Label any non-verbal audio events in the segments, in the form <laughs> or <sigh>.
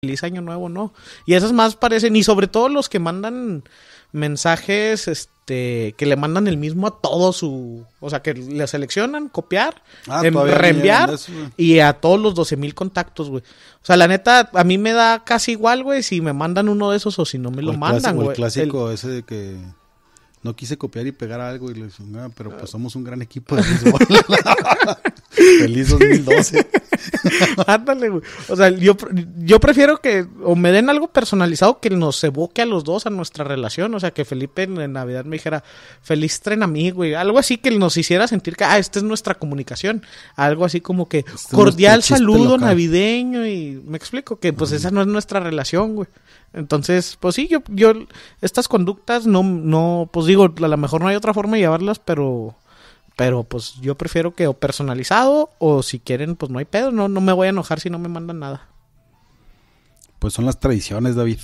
feliz año nuevo, no. Y esas más parecen, y sobre todo los que mandan mensajes, este, que le mandan el mismo a todo su, o sea, que le seleccionan, copiar, ah, em, reenviar y a todos los 12 mil contactos, güey. O sea, la neta, a mí me da casi igual, güey, si me mandan uno de esos o si no me lo mandan, güey. El clásico ese de que no quise copiar y pegar algo y le dije, ah, pero pues ah. somos un gran equipo <laughs> Feliz 2012. <laughs> <laughs> Ándale, güey. O sea, yo, yo prefiero que o me den algo personalizado que nos evoque a los dos a nuestra relación. O sea, que Felipe en, Navidad me dijera, feliz tren a mí, güey. Algo así que nos hiciera sentir que, ah, esta es nuestra comunicación. Algo así como que este cordial saludo navideño y me explico que pues esa no es nuestra relación, güey. Entonces, pues sí, yo, yo, estas conductas no, no, pues digo, a lo mejor no hay otra forma de llevarlas, pero pero pues yo prefiero que o personalizado o si quieren, pues no hay pedo, no, no me voy a enojar si no me mandan nada. Pues son las tradiciones, David.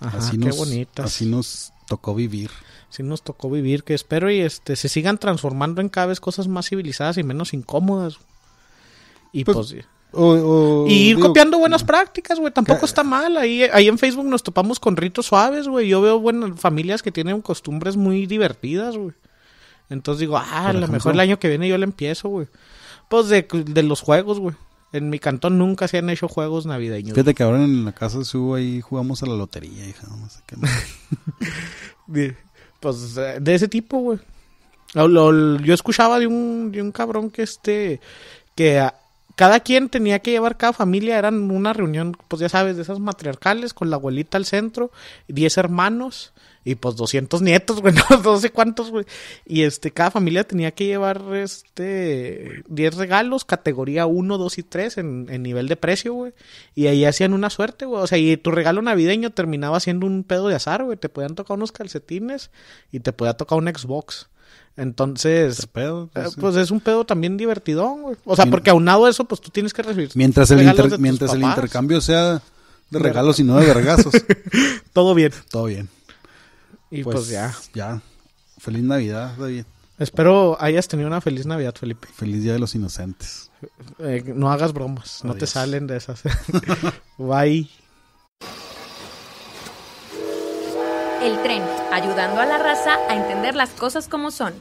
así qué nos, bonitas. Así nos tocó vivir. Así nos tocó vivir, que espero y este se sigan transformando en cada vez cosas más civilizadas y menos incómodas. Y pues, pues y ir copiando buenas prácticas, güey. Tampoco está mal. Ahí, ahí en Facebook nos topamos con ritos suaves, güey. Yo veo buenas familias que tienen costumbres muy divertidas, güey. Entonces digo, ah, a lo mejor el año que viene yo le empiezo, güey. Pues de, de los juegos, güey. En mi cantón nunca se han hecho juegos navideños. Fíjate que ahora en la casa subo ahí jugamos a la lotería, hija. No sé qué. <laughs> pues de ese tipo, güey. Yo escuchaba de un, de un cabrón que este. que cada quien tenía que llevar, cada familia, eran una reunión, pues ya sabes, de esas matriarcales, con la abuelita al centro, 10 hermanos y pues 200 nietos, <laughs> güey, no, sé cuántos, güey. Y este, cada familia tenía que llevar, este, 10 regalos, categoría 1, 2 y 3 en, en nivel de precio, güey. Y ahí hacían una suerte, güey. O sea, y tu regalo navideño terminaba siendo un pedo de azar, güey. Te podían tocar unos calcetines y te podía tocar un Xbox. Entonces, eh, pues, pues, es un pedo también divertido O sea, porque aunado a eso, pues tú tienes que recibir. Mientras, el, mientras el intercambio sea de regalos y no de vergazos. <laughs> Todo bien. Todo bien. Y pues, pues ya. Ya. Feliz Navidad, Espero hayas tenido una feliz Navidad, Felipe. Feliz Día de los Inocentes. Eh, no hagas bromas, no te salen de esas. <laughs> Bye. El tren, ayudando a la raza a entender las cosas como son.